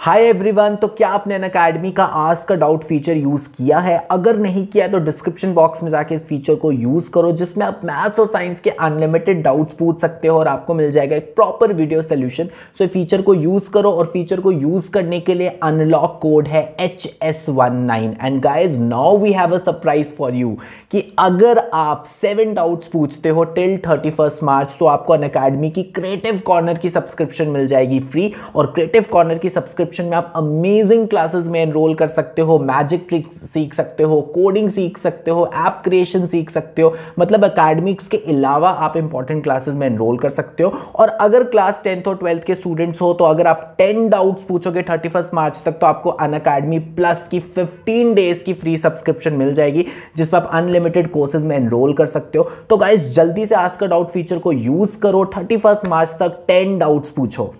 hi everyone तो क्या आपने अन अकेडमी का आज का डाउट फीचर यूज़ किया है अगर नहीं किया है तो डिस्क्रिप्शन बॉक्स में जाके इस फीचर को यूज़ करो जिसमें आप मैथ्स और साइंस के अनलिमिटेड डाउट्स पूछ सकते हो और आपको मिल जाएगा एक proper video solution so feature को यूज़ करो और फीचर को यूज़ करने के लिए अनलॉक कोड है H S one nine and guys now we have a surprise for you कि अगर आप सेवन डाउट्स पूछते हो टिल थर्टी फर्स्ट मार्च तो आपको अन अकेडमी की क्रिएटिव कॉर्नर की सब्सक्रिप्शन मिल जाएगी फ्री और क्रिएटिव कॉर्नर की सब्सक्रिप्शन डिस्क्रिप्शन में आप अमेजिंग क्लासेस में एनरोल कर सकते हो मैजिक ट्रिक सीख सकते हो कोडिंग सीख सकते हो ऐप क्रिएशन सीख सकते हो मतलब अकेडमिक्स के अलावा आप इंपॉर्टेंट क्लासेस में एनरोल कर सकते हो और अगर क्लास टेंथ और ट्वेल्थ के स्टूडेंट्स हो तो अगर आप टेन डाउट्स पूछोगे थर्टी मार्च तक तो आपको अन अकेडमी प्लस की फिफ्टीन डेज की फ्री सब्सक्रिप्शन मिल जाएगी जिसमें आप अनलिमिटेड कोर्सेज में एनरोल कर सकते हो तो गाइज जल्दी से का डाउट फीचर को यूज करो थर्टी मार्च तक टेन डाउट्स पूछो